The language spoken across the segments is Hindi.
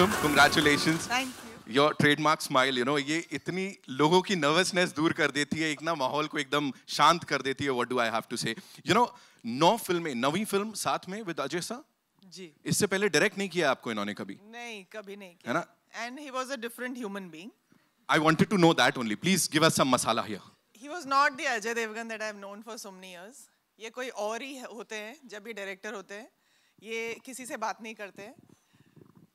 welcome. Congratulations. Thank you. Your trademark smile you know ये इतनी लोगों की नर्वसनेस दूर कर देती है एक ना माहौल को एकदम शांत कर देती है what do I have to say you know नौ फिल्में नवी फिल्म साथ में विद अजय सर जी इससे पहले डायरेक्ट नहीं किया आपको इन्होंने कभी नहीं कभी नहीं किया है ना and he was a different human being I wanted to know that only please give us some masala here he was not the Ajay Devgan that I have known for so many years ये कोई और ही होते हैं जब भी डायरेक्टर होते हैं ये किसी से बात नहीं करते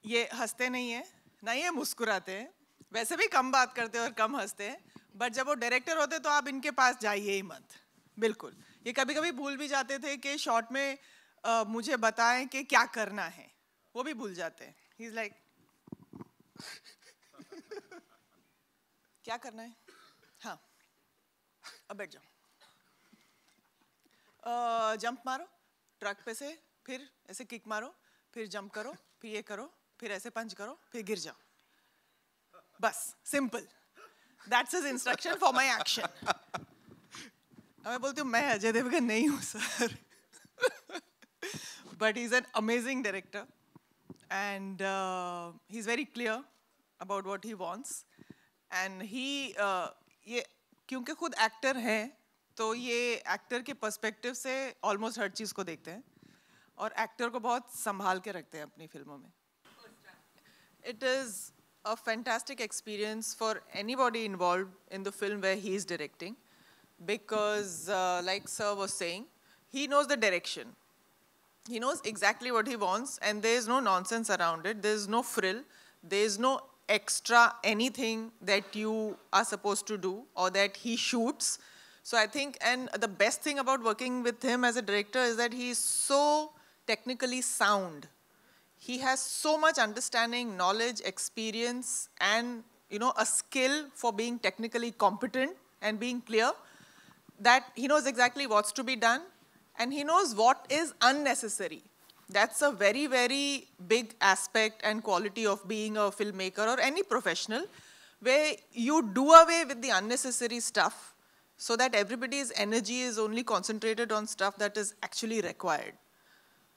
ये हंसते नहीं है ना ये मुस्कुराते हैं वैसे भी कम बात करते हैं और कम हंसते हैं बट जब वो डायरेक्टर होते तो आप इनके पास जाइए ही मत बिल्कुल ये कभी कभी भूल भी जाते थे कि शॉर्ट में आ, मुझे बताएं कि क्या करना है वो भी भूल जाते हैं ही लाइक क्या करना है हाँ अब बैठ जाओ जंप मारो ट्रक पे से फिर ऐसे किक मारो फिर जंप करो फिर ये करो फिर ऐसे पंच करो फिर गिर जाओ बस simple that's is instruction for my action मैं बोलती हूँ मैं अजय देवगन नहीं हूँ sir but is an amazing director and he is very clear about what he wants and he ये क्योंकि खुद एक्टर हैं तो ये एक्टर के पर्सपेक्टिव से ऑलमोस्ट हर चीज़ को देखते हैं और एक्टर को बहुत संभाल के रखते हैं अपनी फिल्मों में it is a fantastic experience for anybody involved in the film where he is directing because uh, like sir was saying he knows the direction he knows exactly what he wants and there is no nonsense around it there is no frill there is no extra anything that you are supposed to do or that he shoots so i think and the best thing about working with him as a director is that he is so technically sound he has so much understanding, knowledge, experience, and you know, a skill for being technically competent and being clear that he knows exactly what's to be done and he knows what is unnecessary. That's a very, very big aspect and quality of being a filmmaker or any professional where you do away with the unnecessary stuff so that everybody's energy is only concentrated on stuff that is actually required.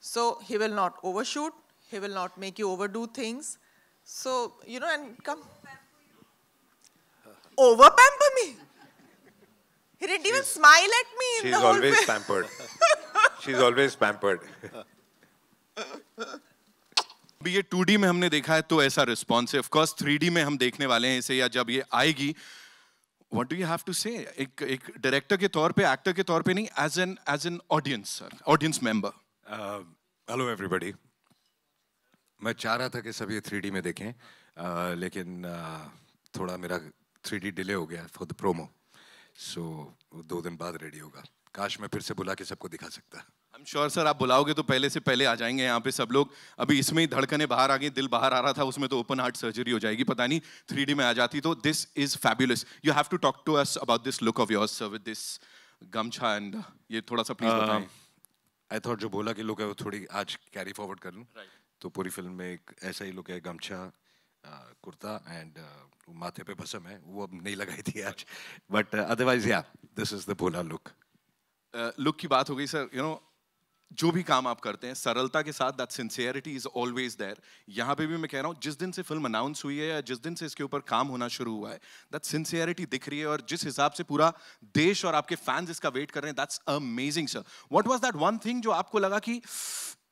So he will not overshoot, He will not make you overdo things. So, you know, and come. Over pamper me? He didn't she's, even smile at me. She's always way. pampered. she's always pampered. अभी ये 2D में हमने देखा है तो ऐसा रिस्पॉन्स है ऑफकोर्स थ्री डी में हम देखने वाले हैं इसे या जब ये आएगी what do you have to say एक एक डायरेक्टर के तौर पे एक्टर के तौर पे नहीं as an as an audience sir audience member hello everybody मैं चाह रहा था कि सब ये थ्री में देखें आ, लेकिन आ, थोड़ा मेरा थ्री डिले हो गया फॉर द प्रोमो सो दो दिन बाद रेडी होगा काश मैं फिर से बुला के सबको दिखा सकता हम श्योर सर आप बुलाओगे तो पहले से पहले आ जाएंगे यहाँ पे सब लोग अभी इसमें ही धड़कने बाहर आ गई दिल बाहर आ रहा था उसमें तो ओपन हार्ट सर्जरी हो जाएगी पता नहीं थ्री में आ जाती तो this is fabulous you have to talk to us about this look of your sir with this gamchha and ये थोड़ा सा प्लीज बताएं आई थॉट जो बोला कि लुक है वो थोड़ी आज कैरी फॉरवर्ड कर लूँ right. तो पूरी फिल्म में एक ऐसा ही लुक है गमछा कुर्ता एंड माथे पे भसम है वो अब नहीं लगाई थी आज बट अदरवाइज या this is the Bhola look look की बात हो गई सर यू नो जो भी काम आप करते हैं सरलता के साथ that sincerity is always there यहाँ पे भी मैं कह रहा हूँ जिस दिन से फिल्म अनाउंस हुई है या जिस दिन से इसके ऊपर काम होना शुरू हुआ है दैट सिंसियरिटी दिख रही है और जिस हिसाब से पूरा देश और आपके फैंस इसका वेट कर रहे हैं that's amazing sir what was that one thing जो आपको लगा कि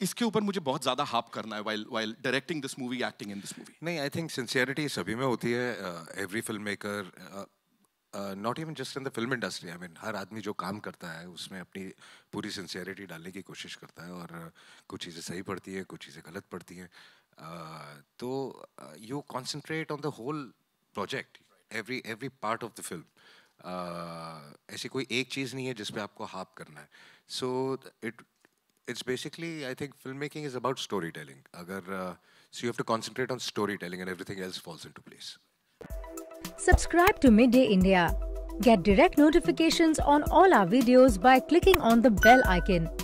इसके ऊपर मुझे बहुत ज्यादा हाप करना है while directing this movie acting in this movie नहीं आई थिंक सिंसियरिटी सभी में होती है every film maker not even just in the film industry I mean हर आदमी जो काम करता है उसमें अपनी पूरी सिंसियरिटी डालने की कोशिश करता है और uh, कुछ चीज़ें सही पड़ती हैं कुछ चीज़ें गलत पड़ती हैं uh, तो you concentrate on the whole project every every part of the film ऐसी कोई एक चीज़ नहीं है जिसपे आपको हाप करना है so it it's basically, I think filmmaking is about storytelling. Agar, uh, so you have to concentrate on storytelling and everything else falls into place. Subscribe to Midday India. Get direct notifications on all our videos by clicking on the bell icon.